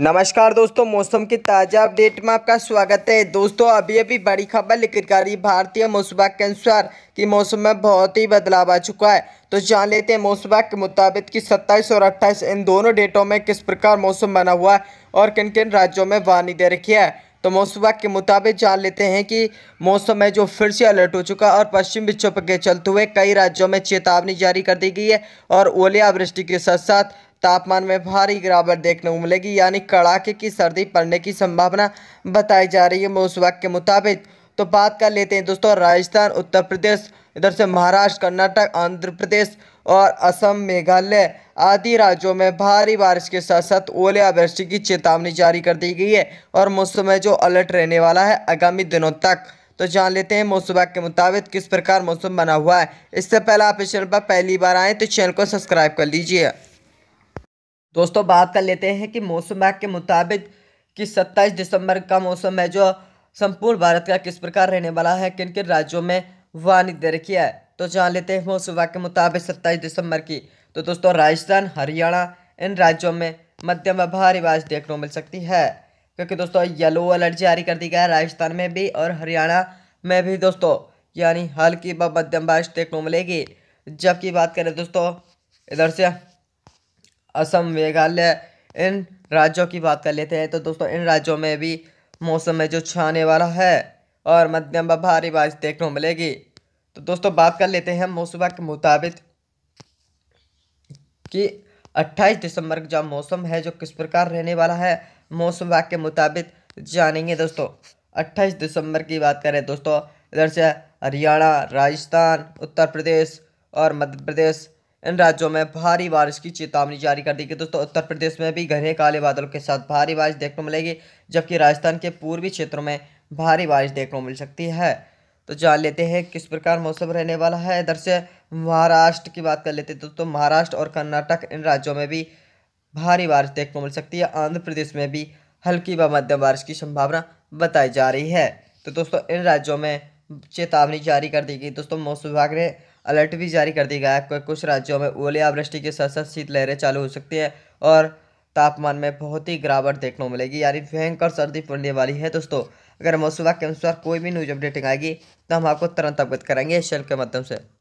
नमस्कार दोस्तों मौसम के ताज़ा अपडेट में आपका स्वागत है दोस्तों अभी अभी बड़ी खबर लेकर आ रही भारतीय मौसम के अनुसार कि मौसम में बहुत ही बदलाव आ चुका है तो जान लेते हैं मौसम के मुताबिक कि 27 और 28 इन दोनों डेटों में किस प्रकार मौसम बना हुआ है और किन किन राज्यों में वानी दे रखी है तो मौसम के मुताबिक जान लेते हैं कि मौसम है जो फिर से अलर्ट हो चुका है और पश्चिम विक्षोभ के चलते हुए कई राज्यों में चेतावनी जारी कर दी गई है और ओलियावृष्टि के साथ साथ तापमान में भारी गिरावट देखने को मिलेगी यानी कड़ाके की सर्दी पड़ने की संभावना बताई जा रही है मौसम विभाग के मुताबिक तो बात कर लेते हैं दोस्तों राजस्थान उत्तर प्रदेश इधर से महाराष्ट्र कर्नाटक आंध्र प्रदेश और असम मेघालय आदि राज्यों में भारी बारिश के साथ साथ ओलावृष्टि की चेतावनी जारी कर दी गई है और मौसम में जो अलर्ट रहने वाला है आगामी दिनों तक तो जान लेते हैं मौसम विभाग के मुताबिक किस प्रकार मौसम बना हुआ है इससे पहले आप इस चैनल पर पहली बार आएँ तो चैनल को सब्सक्राइब कर लीजिए दोस्तों बात कर लेते हैं कि मौसम विभाग के मुताबिक कि 27 दिसंबर का मौसम है जो संपूर्ण भारत का किस प्रकार रहने वाला है किन किन राज्यों में वानी दे रखी है तो जान लेते हैं मौसम विभाग के मुताबिक सत्ताईस दिसंबर की तो दोस्तों राजस्थान हरियाणा इन राज्यों में मध्यम व भारी बारिश देखने को मिल सकती है क्योंकि दोस्तों येलो अलर्ट जारी कर दी गया है राजस्थान में भी और हरियाणा में भी दोस्तों यानी हल्की व मध्यम बारिश देखने को मिलेगी जबकि बात करें दोस्तों इधर से असम मेघालय इन राज्यों की बात कर लेते हैं तो दोस्तों इन राज्यों में भी मौसम है जो छाने वाला है और मध्यम व भारी बारिश देखने को मिलेगी तो दोस्तों बात कर लेते हैं मौसम के मुताबिक कि 28 दिसंबर का जो मौसम है जो किस प्रकार रहने वाला है मौसम विभाग के मुताबिक जानेंगे दोस्तों 28 दिसंबर की बात करें दोस्तों इधर से हरियाणा राजस्थान उत्तर प्रदेश और मध्य प्रदेश इन राज्यों में भारी बारिश की चेतावनी जारी कर दी गई दोस्तों उत्तर प्रदेश में भी घने काले बादलों के साथ भारी बारिश देखने को मिलेगी जबकि राजस्थान के पूर्वी क्षेत्रों में भारी बारिश देखने को मिल सकती है तो जान लेते हैं किस प्रकार मौसम रहने वाला है इधर से महाराष्ट्र की बात कर लेते हैं दोस्तों महाराष्ट्र और कर्नाटक इन राज्यों में भी भारी बारिश देखने को मिल सकती है आंध्र प्रदेश में भी हल्की व मध्यम बारिश की संभावना बताई जा रही है तो दोस्तों इन राज्यों में चेतावनी जारी कर दी गई दोस्तों मौसम विभाग ने अलर्ट भी जारी कर दी गया है कुछ राज्यों में ओलावृष्टि के साथ साथ शीतलहरें चालू हो सकती है और तापमान में बहुत ही गिरावट देखने को मिलेगी यानी भयंकर सर्दी पड़ने वाली है दोस्तों अगर मौसम के अनुसार कोई भी न्यूज अपडेटिंग आएगी तो हम आपको तुरंत अवगत कराएंगे इस चैनल के माध्यम से